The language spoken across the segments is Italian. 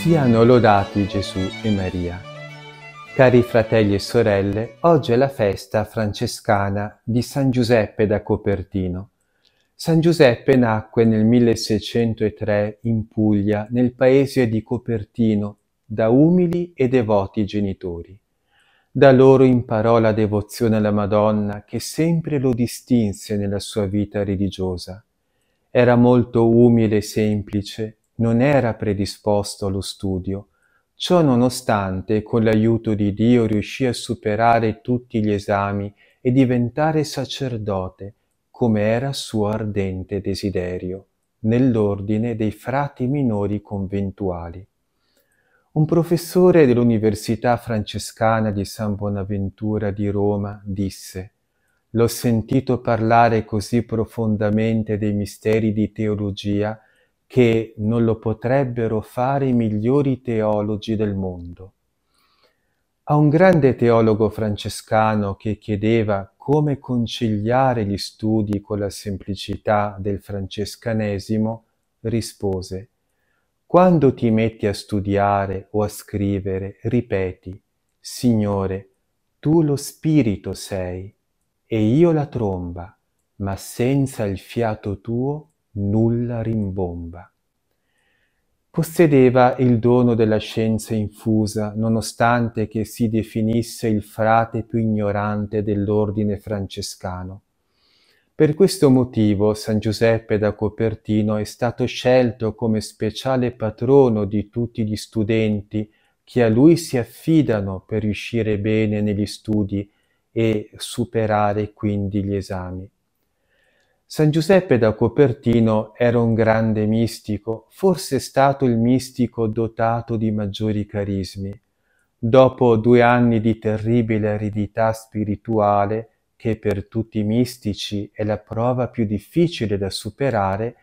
Siano lodati Gesù e Maria. Cari fratelli e sorelle, oggi è la festa francescana di San Giuseppe da Copertino. San Giuseppe nacque nel 1603 in Puglia, nel paese di Copertino, da umili e devoti genitori. Da loro imparò la devozione alla Madonna che sempre lo distinse nella sua vita religiosa. Era molto umile e semplice non era predisposto allo studio. Ciò nonostante, con l'aiuto di Dio riuscì a superare tutti gli esami e diventare sacerdote, come era suo ardente desiderio, nell'ordine dei frati minori conventuali. Un professore dell'Università francescana di San Bonaventura di Roma disse L'ho sentito parlare così profondamente dei misteri di teologia che non lo potrebbero fare i migliori teologi del mondo. A un grande teologo francescano che chiedeva come conciliare gli studi con la semplicità del francescanesimo, rispose Quando ti metti a studiare o a scrivere, ripeti Signore, tu lo spirito sei e io la tromba, ma senza il fiato tuo nulla rimbomba. Possedeva il dono della scienza infusa, nonostante che si definisse il frate più ignorante dell'ordine francescano. Per questo motivo San Giuseppe da Copertino è stato scelto come speciale patrono di tutti gli studenti che a lui si affidano per riuscire bene negli studi e superare quindi gli esami. San Giuseppe da Copertino era un grande mistico, forse stato il mistico dotato di maggiori carismi. Dopo due anni di terribile aridità spirituale, che per tutti i mistici è la prova più difficile da superare,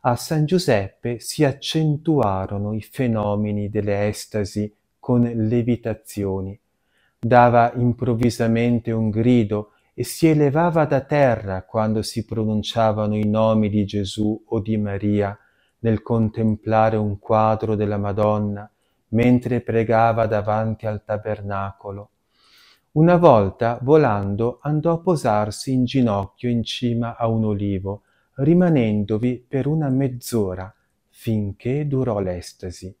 a San Giuseppe si accentuarono i fenomeni delle estasi con levitazioni. Dava improvvisamente un grido, e si elevava da terra quando si pronunciavano i nomi di Gesù o di Maria nel contemplare un quadro della Madonna mentre pregava davanti al tabernacolo. Una volta, volando, andò a posarsi in ginocchio in cima a un olivo, rimanendovi per una mezz'ora, finché durò l'estasi.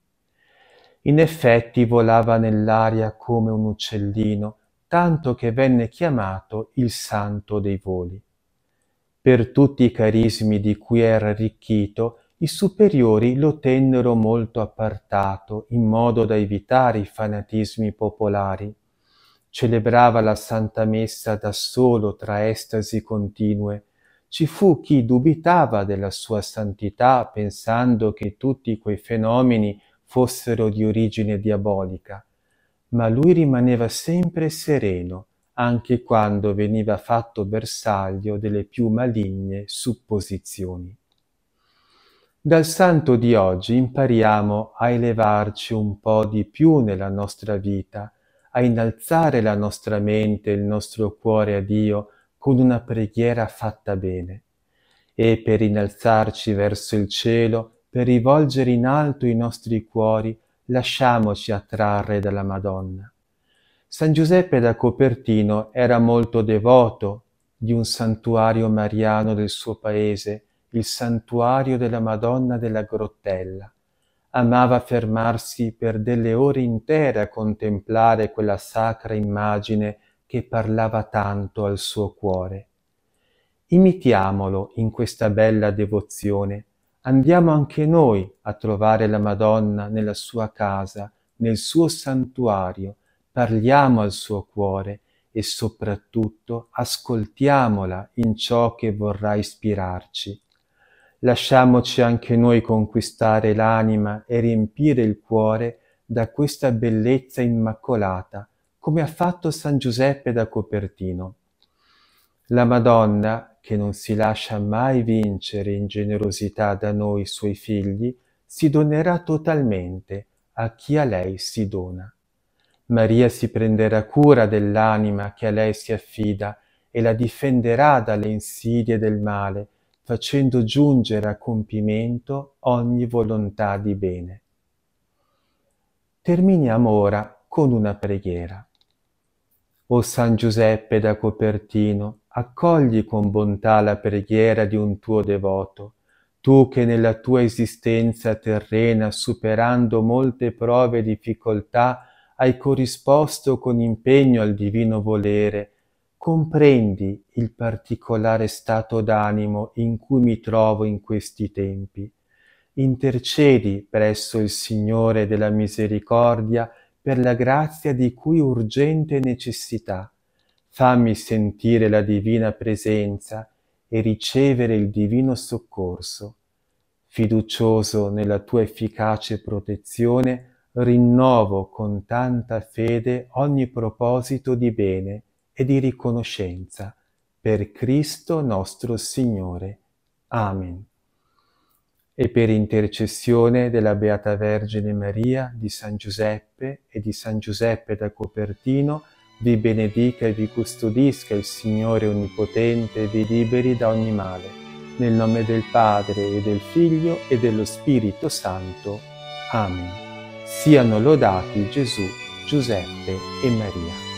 In effetti volava nell'aria come un uccellino, tanto che venne chiamato il santo dei voli. Per tutti i carismi di cui era arricchito, i superiori lo tennero molto appartato, in modo da evitare i fanatismi popolari. Celebrava la Santa Messa da solo tra estasi continue. Ci fu chi dubitava della sua santità pensando che tutti quei fenomeni fossero di origine diabolica ma lui rimaneva sempre sereno, anche quando veniva fatto bersaglio delle più maligne supposizioni. Dal santo di oggi impariamo a elevarci un po' di più nella nostra vita, a innalzare la nostra mente e il nostro cuore a Dio con una preghiera fatta bene. E per innalzarci verso il cielo, per rivolgere in alto i nostri cuori, lasciamoci attrarre dalla Madonna. San Giuseppe da Copertino era molto devoto di un santuario mariano del suo paese, il santuario della Madonna della Grottella. Amava fermarsi per delle ore intere a contemplare quella sacra immagine che parlava tanto al suo cuore. Imitiamolo in questa bella devozione andiamo anche noi a trovare la Madonna nella sua casa, nel suo santuario, parliamo al suo cuore e soprattutto ascoltiamola in ciò che vorrà ispirarci. Lasciamoci anche noi conquistare l'anima e riempire il cuore da questa bellezza immacolata, come ha fatto San Giuseppe da Copertino. La Madonna, che non si lascia mai vincere in generosità da noi suoi figli, si donerà totalmente a chi a lei si dona. Maria si prenderà cura dell'anima che a lei si affida e la difenderà dalle insidie del male, facendo giungere a compimento ogni volontà di bene. Terminiamo ora con una preghiera. O San Giuseppe da Copertino, accogli con bontà la preghiera di un tuo devoto, tu che nella tua esistenza terrena, superando molte prove e difficoltà, hai corrisposto con impegno al divino volere, comprendi il particolare stato d'animo in cui mi trovo in questi tempi. Intercedi presso il Signore della misericordia per la grazia di cui urgente necessità fammi sentire la divina presenza e ricevere il divino soccorso. Fiducioso nella tua efficace protezione, rinnovo con tanta fede ogni proposito di bene e di riconoscenza per Cristo nostro Signore. Amen. E per intercessione della Beata Vergine Maria, di San Giuseppe e di San Giuseppe da Copertino, vi benedica e vi custodisca il Signore Onnipotente e vi liberi da ogni male. Nel nome del Padre e del Figlio e dello Spirito Santo. Amen. Siano lodati Gesù, Giuseppe e Maria.